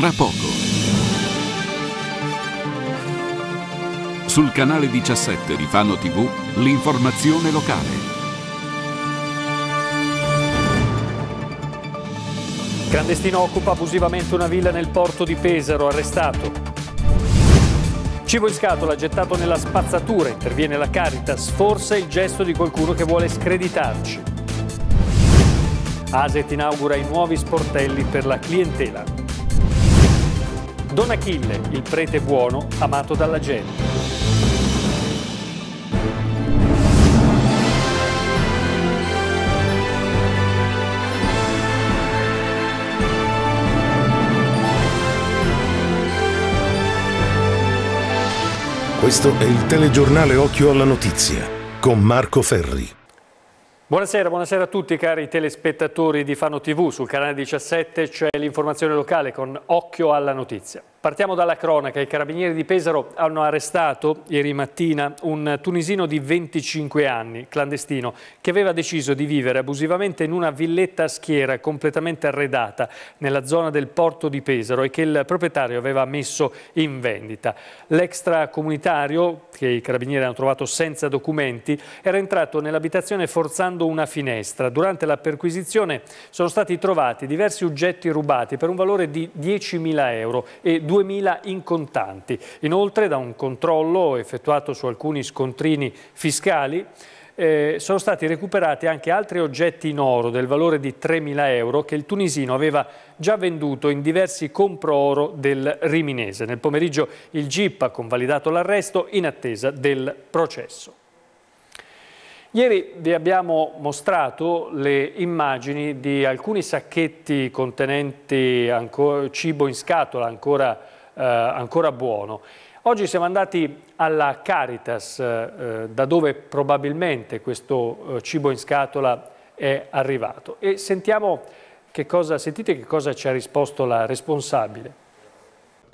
tra poco. Sul canale 17 di Fano TV l'informazione locale. Clandestino occupa abusivamente una villa nel porto di Pesaro, arrestato. Cibo in scatola gettato nella spazzatura, interviene la Caritas, forse il gesto di qualcuno che vuole screditarci. Aset inaugura i nuovi sportelli per la clientela. Don Achille, il prete buono, amato dalla gente. Questo è il telegiornale Occhio alla Notizia con Marco Ferri. Buonasera, buonasera, a tutti cari telespettatori di Fano TV. Sul canale 17 c'è l'informazione locale con Occhio alla Notizia. Partiamo dalla cronaca. I carabinieri di Pesaro hanno arrestato ieri mattina un tunisino di 25 anni, clandestino, che aveva deciso di vivere abusivamente in una villetta a schiera completamente arredata nella zona del porto di Pesaro e che il proprietario aveva messo in vendita. L'extracomunitario, che i carabinieri hanno trovato senza documenti, era entrato nell'abitazione forzando una finestra. Durante la perquisizione sono stati trovati diversi oggetti rubati per un valore di 10.000 euro e due 2.000 in contanti. Inoltre da un controllo effettuato su alcuni scontrini fiscali eh, sono stati recuperati anche altri oggetti in oro del valore di 3.000 euro che il tunisino aveva già venduto in diversi compro oro del Riminese. Nel pomeriggio il GIP ha convalidato l'arresto in attesa del processo. Ieri vi abbiamo mostrato le immagini di alcuni sacchetti contenenti cibo in scatola ancora, eh, ancora buono. Oggi siamo andati alla Caritas, eh, eh, da dove probabilmente questo eh, cibo in scatola è arrivato. E sentiamo che cosa, sentite che cosa ci ha risposto la responsabile.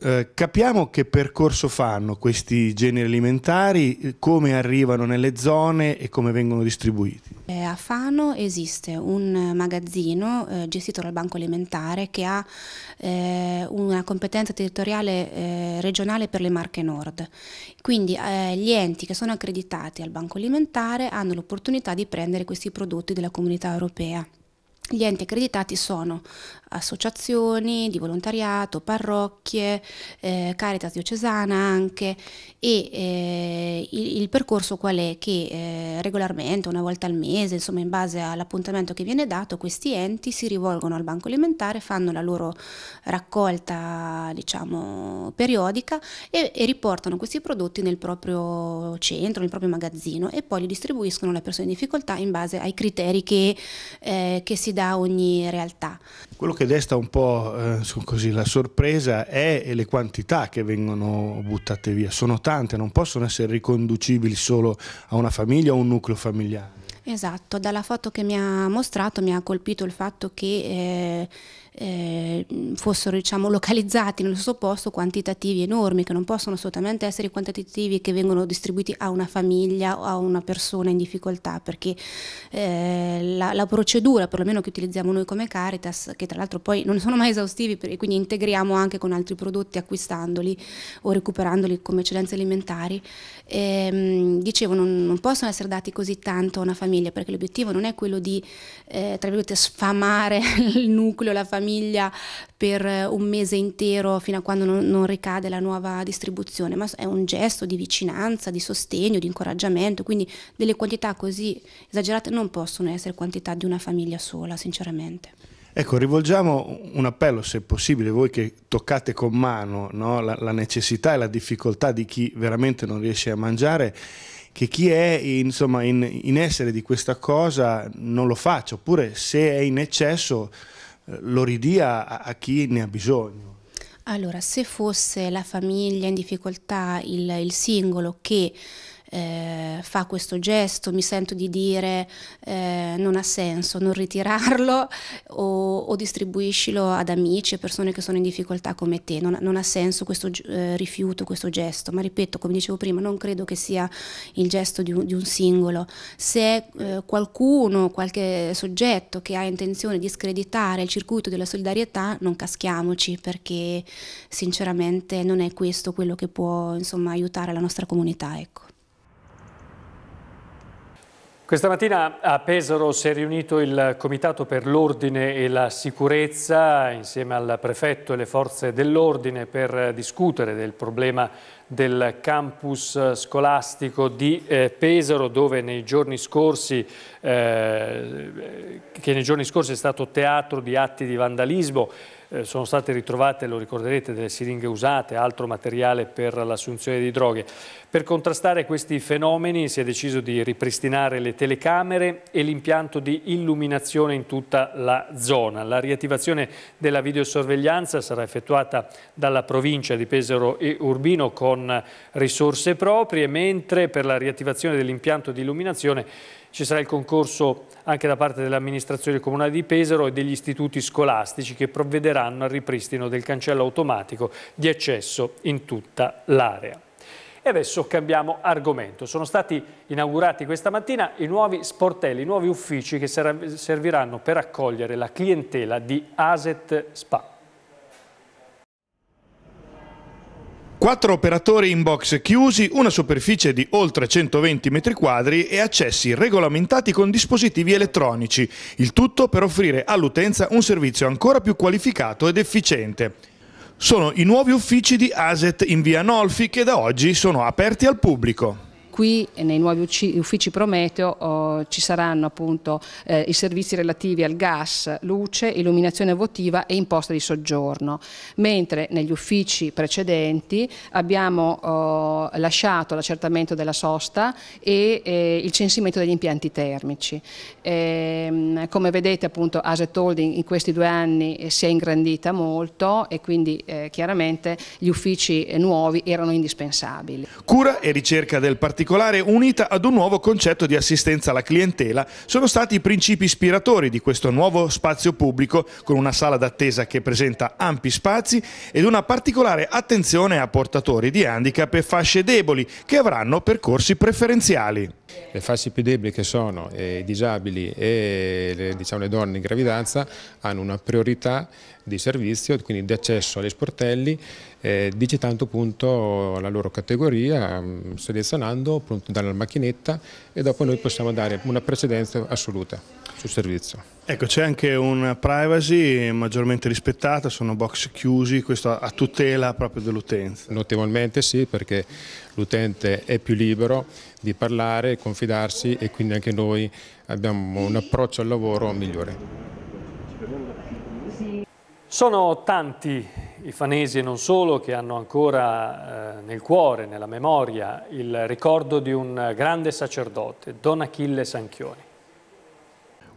Eh, capiamo che percorso fanno questi generi alimentari, eh, come arrivano nelle zone e come vengono distribuiti. Eh, a Fano esiste un magazzino eh, gestito dal Banco Alimentare che ha eh, una competenza territoriale eh, regionale per le Marche Nord. Quindi gli enti che sono accreditati al Banco Alimentare hanno l'opportunità di prendere questi prodotti della comunità europea. Gli enti accreditati sono associazioni di volontariato, parrocchie, eh, Caritas diocesana anche e eh, il, il, percorso qual è? Che eh, regolarmente, una volta al mese, insomma in base all'appuntamento che viene dato, questi enti si rivolgono al banco alimentare, fanno la loro raccolta diciamo periodica e, e riportano questi prodotti nel proprio centro, nel proprio magazzino e poi li distribuiscono alle persone in difficoltà in base ai criteri che, eh, che si da ogni realtà. Quello che desta un po' eh, così, la sorpresa è le quantità che vengono buttate via, sono tante, non possono essere riconducibili solo a una famiglia o un nucleo familiare. Esatto, dalla foto che mi ha mostrato mi ha colpito il fatto che eh, eh, fossero diciamo, localizzati nello stesso posto quantitativi enormi, che non possono assolutamente essere i quantitativi che vengono distribuiti a una famiglia o a una persona in difficoltà, perché eh, la, la, procedura, perlomeno che utilizziamo noi come Caritas, che tra l'altro poi non sono mai esaustivi, per, quindi integriamo anche con altri prodotti acquistandoli o recuperandoli come eccedenze alimentari, ehm, dicevo non, non, possono essere dati così tanto a una famiglia, perché l'obiettivo non è quello di, eh, tra virgolette, sfamare il nucleo, la famiglia, famiglia per eh, un mese intero fino a quando non, non ricade la nuova distribuzione, ma è un gesto di vicinanza, di sostegno, di incoraggiamento, quindi delle quantità così esagerate non possono essere quantità di una famiglia sola, sinceramente. Ecco, rivolgiamo un appello, se possibile, voi che toccate con mano no, la, la, necessità e la difficoltà di chi veramente non riesce a mangiare, che chi è insomma, in, in essere di questa cosa non lo faccia, oppure se è in eccesso lo ridia a, a chi ne ha bisogno. Allora, se fosse la famiglia in difficoltà, il, il singolo che eh, fa questo gesto, mi sento di dire eh, non ha senso, non ritirarlo o, o, distribuiscilo ad amici e persone che sono in difficoltà come te, non, non ha senso questo eh, rifiuto, questo gesto, ma ripeto, come dicevo prima, non credo che sia il gesto di un, di un singolo, se eh, qualcuno, qualche soggetto che ha intenzione di screditare il circuito della solidarietà, non caschiamoci perché sinceramente non è questo quello che può insomma, aiutare la nostra comunità. Ecco. Questa mattina a Pesaro si è riunito il Comitato per l'Ordine e la Sicurezza insieme al Prefetto e le Forze dell'Ordine per discutere del problema del campus scolastico di eh, Pesaro dove nei giorni scorsi eh, che nei giorni scorsi è stato teatro di atti di vandalismo eh, sono state ritrovate, lo ricorderete, delle siringhe usate, altro materiale per l'assunzione di droghe. Per contrastare questi fenomeni si è deciso di ripristinare le telecamere e l'impianto di illuminazione in tutta la zona. La riattivazione della videosorveglianza sarà effettuata dalla provincia di Pesaro e Urbino con con risorse proprie, mentre per la riattivazione dell'impianto di illuminazione ci sarà il concorso anche da parte dell'amministrazione comunale di Pesaro e degli istituti scolastici che provvederanno al ripristino del cancello automatico di accesso in tutta l'area. E adesso cambiamo argomento. Sono stati inaugurati questa mattina i nuovi sportelli, i nuovi uffici che serviranno per accogliere la clientela di Aset Spa. Quattro operatori in box chiusi, una superficie di oltre 120 m2 e accessi regolamentati con dispositivi elettronici, il tutto per offrire all'utenza un servizio ancora più qualificato ed efficiente. Sono i nuovi uffici di ASET in via Nolfi che da oggi sono aperti al pubblico. Qui nei nuovi uffici Prometeo oh, ci saranno appunto eh, i servizi relativi al gas, luce, illuminazione votiva e imposta di soggiorno, mentre negli uffici precedenti abbiamo oh, lasciato l'accertamento della sosta e eh, il censimento degli impianti termici. Ehm, come vedete appunto Asset Holding in questi due anni eh, si è ingrandita molto e quindi chiaramente gli uffici nuovi erano indispensabili. Cura e ricerca del particolare particolare unita ad un nuovo concetto di assistenza alla clientela, sono stati i principi ispiratori di questo nuovo spazio pubblico con una sala d'attesa che presenta ampi spazi ed una particolare attenzione a portatori di handicap e fasce deboli che avranno percorsi preferenziali le fasce più deboli che sono i disabili e le, diciamo, le donne in gravidanza hanno una priorità di servizio, quindi di accesso agli sportelli, eh, tanto appunto la loro categoria, mh, mm, selezionando appunto dalla macchinetta e dopo noi possiamo dare una precedenza assoluta sul servizio. Ecco, c'è anche una privacy maggiormente rispettata, sono box chiusi, questo a tutela proprio dell'utenza. Notevolmente sì, perché l'utente è più libero di parlare, confidarsi e quindi anche noi abbiamo un approccio al lavoro migliore. Sono tanti i fanesi e non solo che hanno ancora eh, nel cuore, nella memoria, il ricordo di un grande sacerdote, Don Achille Sanchioni.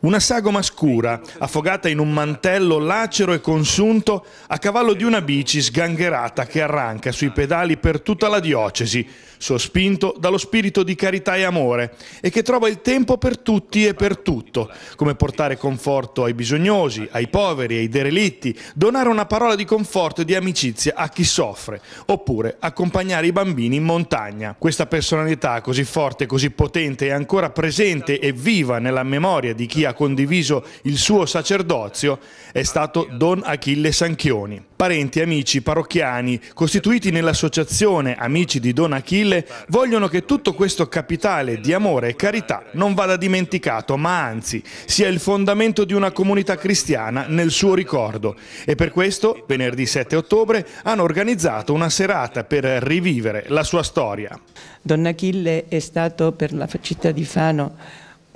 Una sagoma scura, affogata in un mantello lacero e consunto, a cavallo di una bici sgangherata che arranca sui pedali per tutta la diocesi, sospinto dallo spirito di carità e amore, e che trova il tempo per tutti e per tutto, come portare conforto ai bisognosi, ai poveri, ai derelitti, donare una parola di conforto e di amicizia a chi soffre, oppure accompagnare i bambini in montagna. Questa personalità così forte, così potente è ancora presente e viva nella memoria di chi ha condiviso il suo sacerdozio è stato Don Achille Sanchioni. Parenti, amici, parrocchiani, costituiti nell'associazione Amici di Don Achille, vogliono che tutto questo capitale di amore e carità non vada dimenticato, ma anzi sia il fondamento di una comunità cristiana nel suo ricordo. E per questo, venerdì 7 ottobre, hanno organizzato una serata per rivivere la sua storia. Don Achille è stato per la città di Fano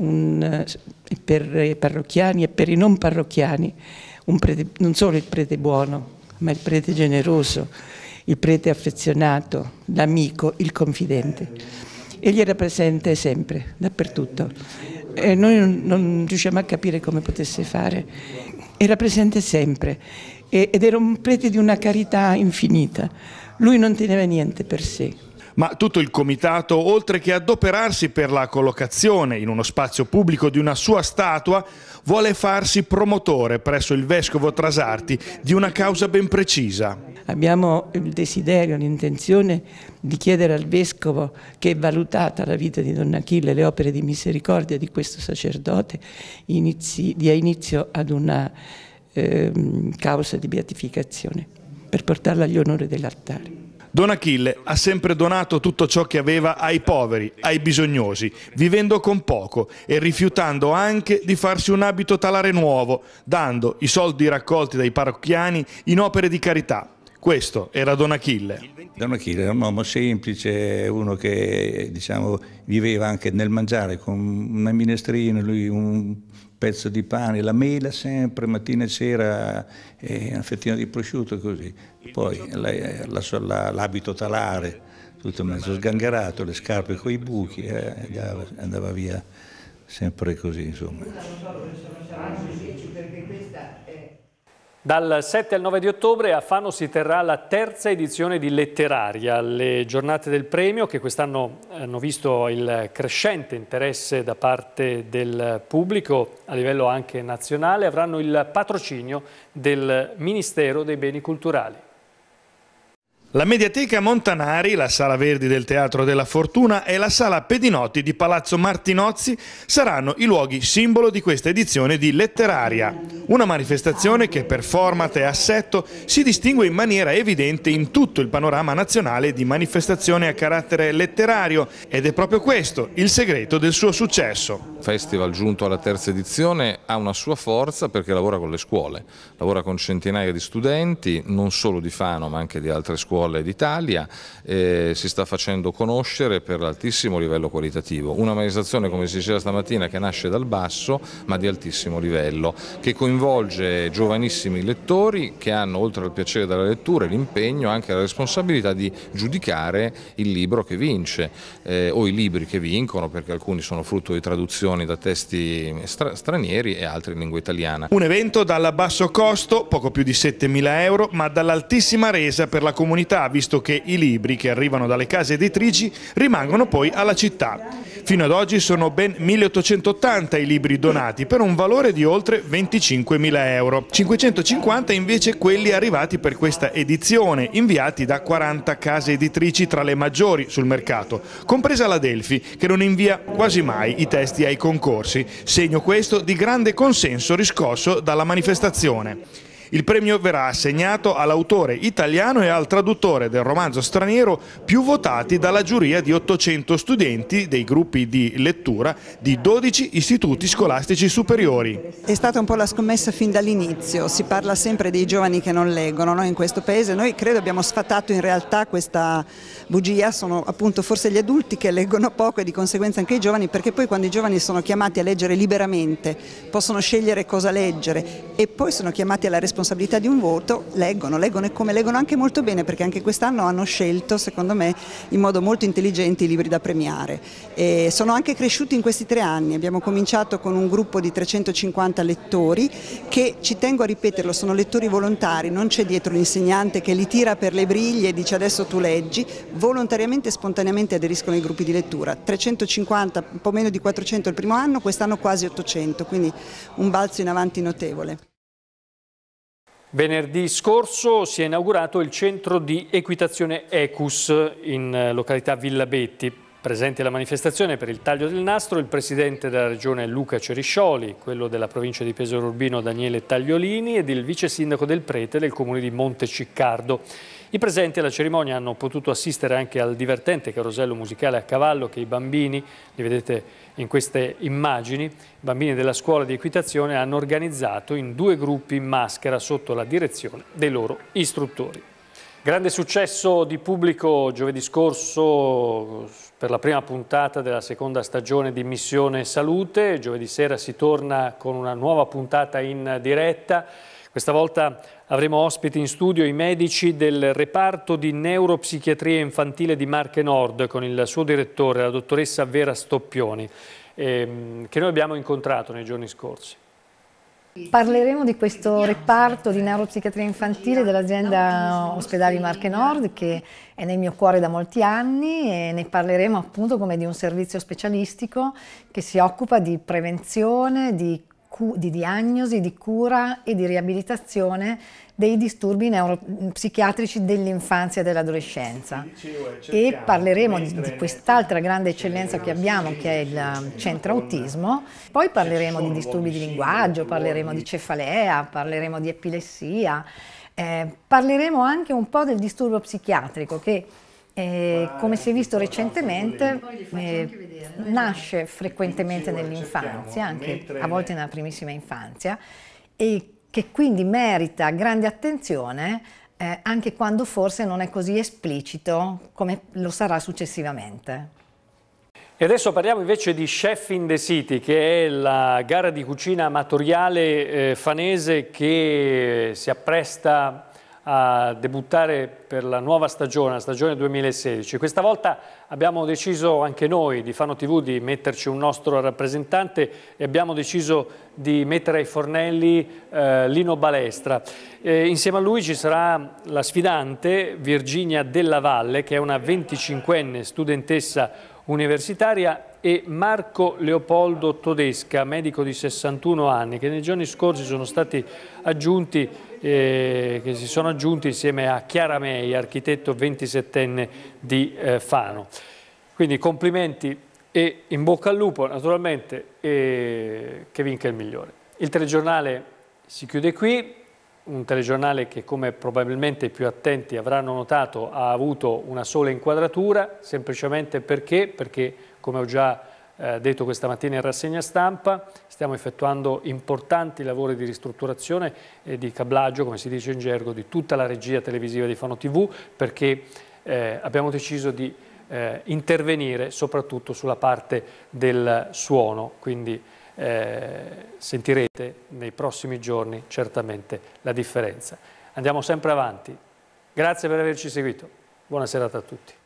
un, eh, per i parrocchiani e per i non parrocchiani, prete, non solo il prete buono, ma il prete generoso, il prete affezionato, l'amico, il confidente. Egli era presente sempre, dappertutto. E noi non, non riusciamo a capire come potesse fare. Era presente sempre e, ed era un prete di una carità infinita. Lui non teneva niente per sé, ma tutto il comitato, oltre che adoperarsi per la collocazione in uno spazio pubblico di una sua statua, vuole farsi promotore presso il vescovo Trasarti di una causa ben precisa. Abbiamo il desiderio, l'intenzione di chiedere al vescovo che è valutata la vita di Don Achille e le opere di misericordia di questo sacerdote, inizi, dia inizio ad una eh, causa di beatificazione per portarla agli onori dell'altare. Don Achille ha sempre donato tutto ciò che aveva ai poveri, ai bisognosi, vivendo con poco e rifiutando anche di farsi un abito talare nuovo, dando i soldi raccolti dai parrocchiani in opere di carità. Questo era Don Achille. Don Achille era un uomo semplice, uno che diciamo, viveva anche nel mangiare con una minestrina, lui un pezzo di pane, la mela sempre, mattina e sera eh, una fettina di prosciutto così. Poi l'abito talare, tutto mezzo sgangherato, le scarpe con i buchi, eh, andava, andava, via sempre così insomma. Dal 7 al 9 di ottobre a Fano si terrà la terza edizione di Letteraria, le giornate del premio che quest'anno hanno visto il crescente interesse da parte del pubblico a livello anche nazionale avranno il patrocinio del Ministero dei Beni Culturali. La Mediateca Montanari, la Sala Verdi del Teatro della Fortuna e la Sala Pedinotti di Palazzo Martinozzi saranno i luoghi simbolo di questa edizione di Letteraria, una manifestazione che per format e assetto si distingue in maniera evidente in tutto il panorama nazionale di manifestazione a carattere letterario ed è proprio questo il segreto del suo successo. Il festival giunto alla terza edizione ha una sua forza perché lavora con le scuole, lavora con centinaia di studenti, non solo di Fano ma anche di altre scuole scuole d'Italia, eh, si sta facendo conoscere per l'altissimo livello qualitativo, un'amministrazione come si diceva stamattina che nasce dal basso ma di altissimo livello, che coinvolge giovanissimi lettori che hanno oltre al piacere della lettura l'impegno anche la responsabilità di giudicare il libro che vince eh, o i libri che vincono perché alcuni sono frutto di traduzioni da testi stra stranieri e altri in lingua italiana. Un evento dal basso costo, poco più di 7.000 euro, ma dall'altissima resa per la comunità città, visto che i libri che arrivano dalle case editrici rimangono poi alla città. Fino ad oggi sono ben 1880 i libri donati per un valore di oltre 25.000 euro, 550 invece quelli arrivati per questa edizione, inviati da 40 case editrici tra le maggiori sul mercato, compresa la Delphi che non invia quasi mai i testi ai concorsi, segno questo di grande consenso riscosso dalla manifestazione. Il premio verrà assegnato all'autore italiano e al traduttore del romanzo straniero più votati dalla giuria di 800 studenti dei gruppi di lettura di 12 istituti scolastici superiori. È stata un po' la scommessa fin dall'inizio, si parla sempre dei giovani che non leggono no? in questo paese, noi credo abbiamo sfatato in realtà questa bugia, sono appunto forse gli adulti che leggono poco e di conseguenza anche i giovani perché poi quando i giovani sono chiamati a leggere liberamente possono scegliere cosa leggere e poi sono chiamati alla responsabilità responsabilità di un voto leggono, leggono e come leggono anche molto bene perché anche quest'anno hanno scelto secondo me in modo molto intelligente i libri da premiare. E sono anche cresciuti in questi tre anni, abbiamo cominciato con un gruppo di 350 lettori che ci tengo a ripeterlo, sono lettori volontari, non c'è dietro l'insegnante che li tira per le briglie e dice adesso tu leggi, volontariamente e spontaneamente aderiscono ai gruppi di lettura, 350, un po' meno di 400 il primo anno, quest'anno quasi 800, quindi un balzo in avanti notevole. Venerdì scorso si è inaugurato il centro di equitazione Ecus in eh, località Villa Betti. Presente alla manifestazione per il taglio del nastro il presidente della regione Luca Ceriscioli, quello della provincia di Pesaro Urbino Daniele Tagliolini ed il vice sindaco del Prete del comune di Monteciccardo. I presenti alla cerimonia hanno potuto assistere anche al divertente carosello musicale a cavallo che i bambini, li vedete in queste immagini, i bambini della scuola di equitazione hanno organizzato in due gruppi in maschera sotto la direzione dei loro istruttori. Grande successo di pubblico giovedì scorso per la prima puntata della seconda stagione di Missione Salute. Giovedì sera si torna con una nuova puntata in diretta. Questa volta avremo ospiti in studio i medici del reparto di neuropsichiatria infantile di Marche Nord con il suo direttore, la dottoressa Vera Stoppioni, ehm, che noi abbiamo incontrato nei giorni scorsi. Parleremo di questo reparto di neuropsichiatria infantile dell'azienda Ospedali Marche Nord che è nel mio cuore da molti anni e ne parleremo appunto come di un servizio specialistico che si occupa di prevenzione, di di diagnosi, di cura e di riabilitazione dei disturbi neuropsichiatrici dell'infanzia e dell'adolescenza. E parleremo di, quest'altra grande eccellenza che abbiamo, che è il um, centro autismo. Poi parleremo di disturbi di linguaggio, parleremo di cefalea, parleremo di epilessia, eh, parleremo anche un po' del disturbo psichiatrico che eh, come si è visto recentemente, eh, nasce frequentemente nell'infanzia, anche a volte nella primissima infanzia, e che quindi merita grande attenzione eh, anche quando forse non è così esplicito come lo sarà successivamente. E adesso parliamo invece di Chef in the City, che è la gara di cucina amatoriale eh, fanese che si appresta a debuttare per la nuova stagione, la stagione 2016. Questa volta abbiamo deciso anche noi di Fano TV di metterci un nostro rappresentante e abbiamo deciso di mettere ai fornelli eh, Lino Balestra. E insieme a lui ci sarà la sfidante Virginia Della Valle che è una 25enne studentessa universitaria e Marco Leopoldo Todesca, medico di 61 anni, che nei giorni scorsi sono stati aggiunti eh, che si sono aggiunti insieme a Chiara Mei, architetto 27enne di eh, Fano. Quindi complimenti e in bocca al lupo naturalmente e che vinca il migliore. Il telegiornale si chiude qui, un telegiornale che come probabilmente i più attenti avranno notato ha avuto una sola inquadratura, semplicemente perché, perché come ho già detto, eh, detto questa mattina in rassegna stampa, stiamo effettuando importanti lavori di ristrutturazione e di cablaggio, come si dice in gergo, di tutta la regia televisiva di Fano TV perché eh, abbiamo deciso di eh, intervenire soprattutto sulla parte del suono, quindi eh, sentirete nei prossimi giorni certamente la differenza. Andiamo sempre avanti. Grazie per averci seguito. Buona serata a tutti.